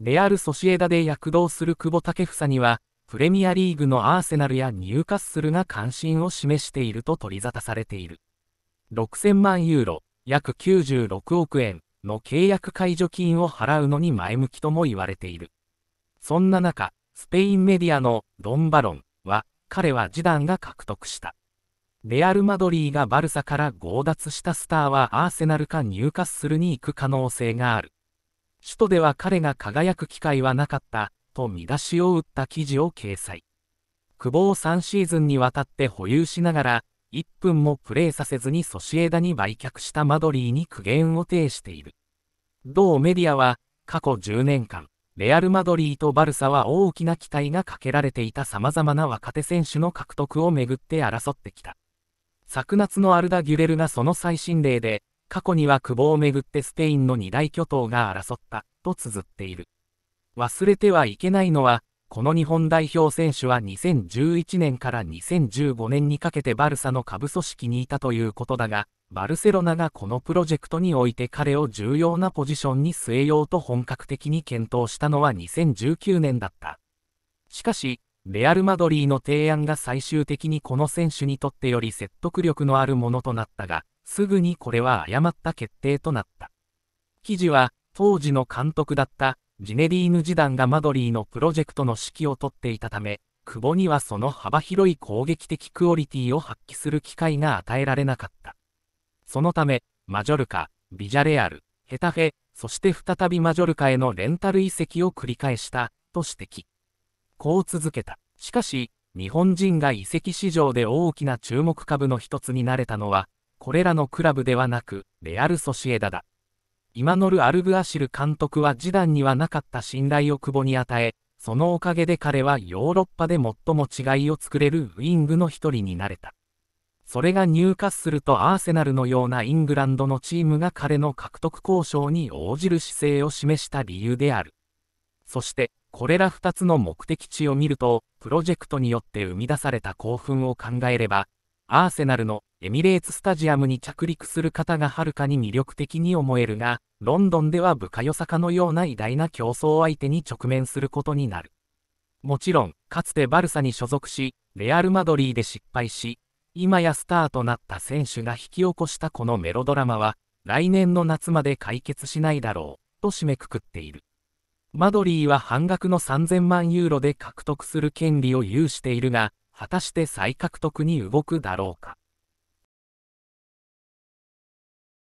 レアル・ソシエダで躍動する久保建英には、プレミアリーグのアーセナルやニューカッスルが関心を示していると取り沙汰されている。6000万ユーロ、約96億円の契約解除金を払うのに前向きとも言われている。そんな中、スペインメディアのドンバロンは、彼は示談が獲得した。レアル・マドリーがバルサから強奪したスターはアーセナルかニューカッスルに行く可能性がある。首都では彼が輝く機会はなかった、と見出しを打った記事を掲載。久保を3シーズンにわたって保有しながら、1分もプレーさせずにソシエダに売却したマドリーに苦言を呈している。同メディアは、過去10年間、レアル・マドリーとバルサは大きな期待がかけられていた様々な若手選手の獲得をめぐって争ってきた。昨夏のアルダ・ギュレルがその最新例で、過去には久保をめぐってスペインの二大巨頭が争った、と綴っている。忘れてはいけないのは、この日本代表選手は2011年から2015年にかけてバルサの下部組織にいたということだが、バルセロナがこのプロジェクトにおいて彼を重要なポジションに据えようと本格的に検討したのは2019年だった。しかし、レアル・マドリーの提案が最終的にこの選手にとってより説得力のあるものとなったが、すぐにこれは誤った決定となった。記事は、当時の監督だったジネディーヌ・ジダンがマドリーのプロジェクトの指揮を執っていたため、久保にはその幅広い攻撃的クオリティを発揮する機会が与えられなかった。そのため、マジョルカ、ビジャレアル、ヘタフェ、そして再びマジョルカへのレンタル移籍を繰り返した、と指摘。こう続けた。しかし、日本人が移籍市場で大きな注目株の一つになれたのは、これらのクラブではなく、レアル・ソシエダだ。今乗るアルブアシル監督は示談にはなかった信頼を久保に与え、そのおかげで彼はヨーロッパで最も違いを作れるウイングの一人になれた。それが入荷するとアーセナルのようなイングランドのチームが彼の獲得交渉に応じる姿勢を示した理由である。そして、これら2つの目的地を見ると、プロジェクトによって生み出された興奮を考えれば、アーセナルのエミレーツスタジアムに着陸する方がはるかに魅力的に思えるが、ロンドンでは部下よさかのような偉大な競争相手に直面することになる。もちろん、かつてバルサに所属し、レアル・マドリーで失敗し、今やスターとなった選手が引き起こしたこのメロドラマは、来年の夏まで解決しないだろう、と締めくくっている。マドリーは半額の3000万ユーロで獲得する権利を有しているが、果たして再獲得に動くだろうか。